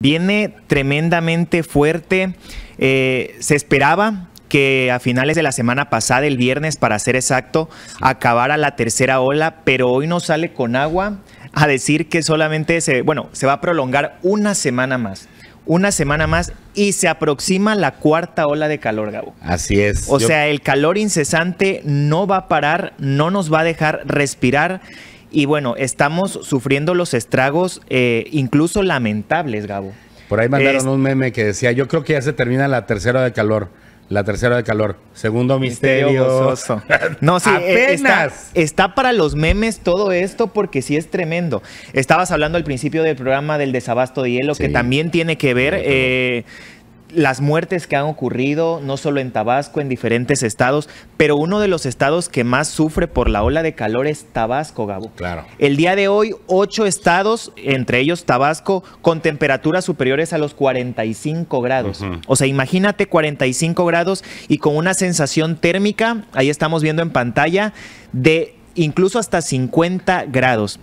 viene tremendamente fuerte. Eh, se esperaba que a finales de la semana pasada, el viernes para ser exacto, acabara la tercera ola, pero hoy no sale con agua a decir que solamente se, bueno, se va a prolongar una semana más. Una semana más y se aproxima la cuarta ola de calor, Gabo. Así es. O sea, el calor incesante no va a parar, no nos va a dejar respirar y bueno, estamos sufriendo los estragos eh, incluso lamentables, Gabo. Por ahí mandaron un meme que decía, yo creo que ya se termina la tercera de calor. La tercera de calor. Segundo misterio. No, sí, eh, apenas. Está, para los memes todo esto porque sí es tremendo. Estabas hablando al principio del programa del desabasto de hielo, que también tiene que ver. Eh, las muertes que han ocurrido, no solo en Tabasco, en diferentes estados, pero uno de los estados que más sufre por la ola de calor es Tabasco, Gabo. Claro. El día de hoy, ocho estados, entre ellos Tabasco, con temperaturas superiores a los 45 grados. O sea, imagínate 45 grados y con una sensación térmica, ahí estamos viendo en pantalla, de incluso hasta 50 grados.